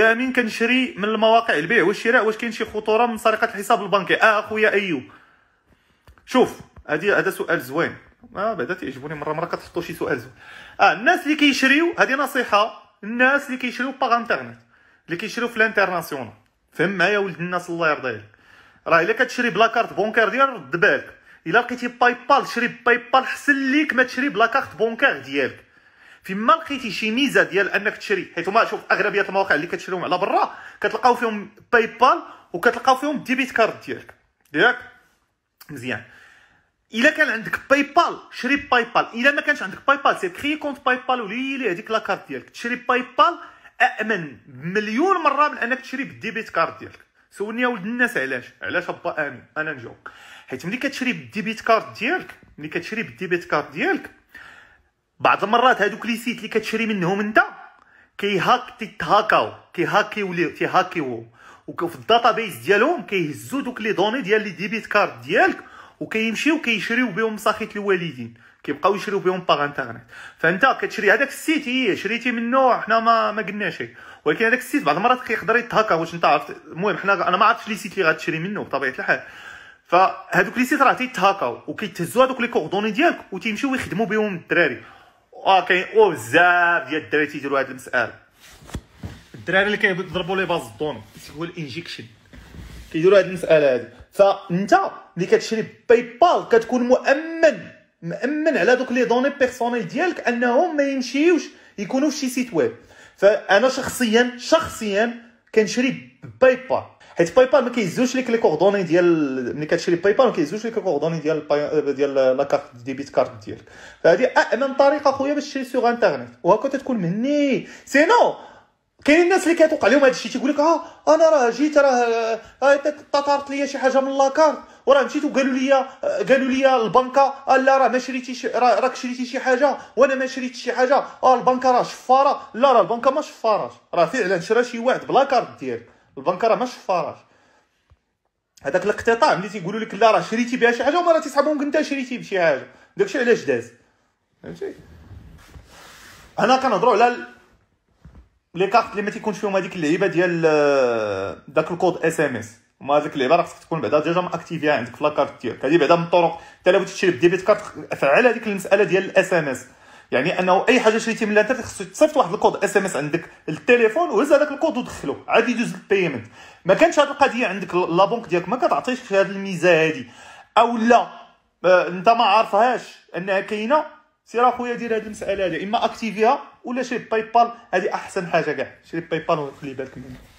خويا امين كنشري من المواقع البيع والشراء واش كاين شي خطوره من سرقه الحساب البنكي اه خويا ايوب شوف هادي هذا سؤال زوين اه بعدا تيعجبوني مره مره كتحطوا شي سؤال زوين اه الناس اللي كيشريو هذه نصيحه الناس اللي كيشريو باغ انترنت اللي كيشريو في الانترناسيونال فهم معايا ولد الناس الله يرضي عليك راه الا كتشري بلا كارت بونكار ديالك رد بالك الا لقيتي باي بال شري باي بال حسن ليك ما تشري بلا كارت بونكار ديالك فيما لقيتي شي ميزه ديال انك تشري حيت هما شوف اغلبيه المواقع اللي كتشريهم على برا كتلقاو فيهم باي بال وكتلقاو فيهم ديبيت كارد ديالك ياك مزيان الا كان عندك باي بال شري باي بال الا ما كانش عندك باي بال سير كري كونت باي بال وليلي هذيك لاكارت ديالك تشري باي بال امن مليون مره من انك تشري بالديبيت كارد ديالك سولني يا ولد الناس علاش علاش با امين انا نجاوب حيت ملي كتشري بالديبيت كارد ديالك ملي كتشري بالديبيت كارد ديالك بعض المرات هادوك لي سيت اللي كتشري منهم انت كيهاك تيتهاكاو كيهاكيو لي تيهاكيو وفي الداتابيس ديالهم كيهزو دوك لي دوني ديال لي ديبيت كارد ديالك وكيمشيو كيشريو بهم ساخيت الوالدين كيبقاو يشريو بهم باغ انترنيت فانت كتشري هذاك السيت هي شريتي منه حنا ما ما قلناش ولكن هذاك السيت بعض المرات كيقدر يتهاكا واش انت عرفت المهم حنا انا ما عرفتش لي سيت اللي غتشري منه بطبيعه الحال فهذوك لي سيت راه تيتهاكاو وكيتهزو هذوك لي كوردوني ديالك وتيمشيو يخدموا بهم الدراري وكاين بزاف ديال الدراري تيديروا هذه المساله الدراري اللي كيضربوا لي باز الدون هو الانجيكشن كيديروا هذه المساله هذه فانت اللي كتشري باي بال كتكون مؤمن مؤمن على دوك لي دوني بيرسونيل ديالك انهم ما يمشيوش يكونوا في شي سيت ويب فانا شخصيا شخصيا كنشري باي بال حيت باي بال ما كيهزوش ليك لي كوردوني ديال ملي كتشري باي بال ما كيهزوش ليك الكوردوني ديال باي... آه، ديال لا كارت ديبيت كارت ديالك فهذه امن طريقه خويا باش تشري سوغ انترنيت وهكا تكون مهني سينو كاين الناس اللي كيتوقع لهم هذا الشيء تيقول لك اه انا راه جيت راه آه، آه، تطارت ليا شي حاجه من لاكارت وراه مشيت وقالوا لي قالوا لي البنكه لا راه ما شريتيش راك شريتي شي حاجه وانا ما شريتش شي حاجه اه البنكه راه شفاره لا راه البنكه ما شفاراش راه فعلا شرا شي واحد بلا كارت ديالك البنك راه ماشي فراغ هذاك الاقتطاع ملي تيقولوا لك لا راه شريتي بها شي حاجه هما راه تيسحبهم انت شريتي بشي حاجه داكشي علاش داز فهمتي انا كنهضروا على لي كارت اللي ما تيكونش فيهم هذيك اللعيبه ديال آه، داك الكود اس ام اس وما هذيك اللعيبه راه خصك تكون بعدا ديجا ماكتيفيا عندك في لاكارت ديالك هذه بعدا من الطرق انت الا بغيتي تشري بديبيت كارت فعل هذيك المساله ديال الاس ام اس يعني انه اي حاجه شريتي من الانترنت خصك تصيفط واحد الكود اس ام اس عندك التليفون وهز هذاك الكود ودخله عاد يدوز البيمنت ما كانش هذه القضيه عندك لا بنك ديالك ما كتعطيش هذه الميزه هذه او لا آه، انت ما عارفهاش انها كاينه سير اخويا دير هذه المساله هذه اما اكتيفيها ولا شري باي بال هذه احسن حاجه كاع شري باي بال وخلي بالك منها